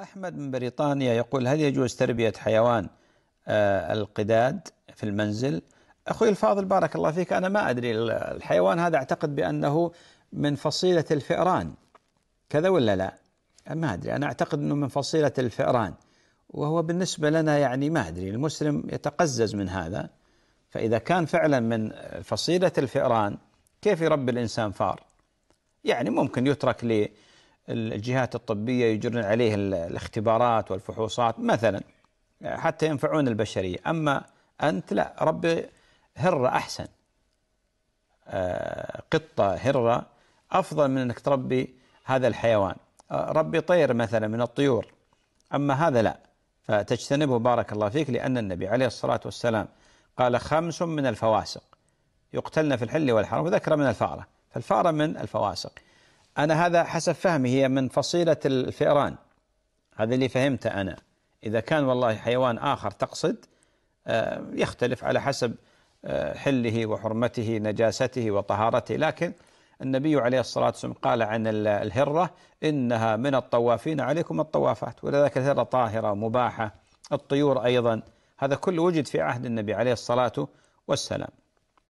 أحمد من بريطانيا يقول هل يجوز تربية حيوان آه، القداد في المنزل أخوي الفاضل بارك الله فيك أنا ما أدري الحيوان هذا أعتقد بأنه من فصيلة الفئران كذا ولا لا ما أدري أنا أعتقد أنه من فصيلة الفئران وهو بالنسبة لنا يعني ما أدري المسلم يتقزز من هذا فإذا كان فعلا من فصيلة الفئران كيف يربي الإنسان فار يعني ممكن يترك ليه الجهات الطبية يجرن عليه الاختبارات والفحوصات مثلا حتى ينفعون البشرية أما أنت لا ربي هرة أحسن آه، قطة هرة أفضل من أنك تربي هذا الحيوان آه، ربي طير مثلا من الطيور أما هذا لا فتجتنبه بارك الله فيك لأن النبي عليه الصلاة والسلام قال خمس من الفواسق يقتلن في الحل والحرم وذكر من الفأرة فالفأرة من الفواسق أنا هذا حسب فهمي هي من فصيلة الفئران هذا اللي فهمته أنا إذا كان والله حيوان آخر تقصد آه، يختلف على حسب آه، حله وحرمته نجاسته وطهارته لكن النبي عليه الصلاة والسلام قال عن الهرة إنها من الطوافين عليكم الطوافات ولذلك الهرة طاهرة مباحة الطيور أيضا هذا كله وجد في عهد النبي عليه الصلاة والسلام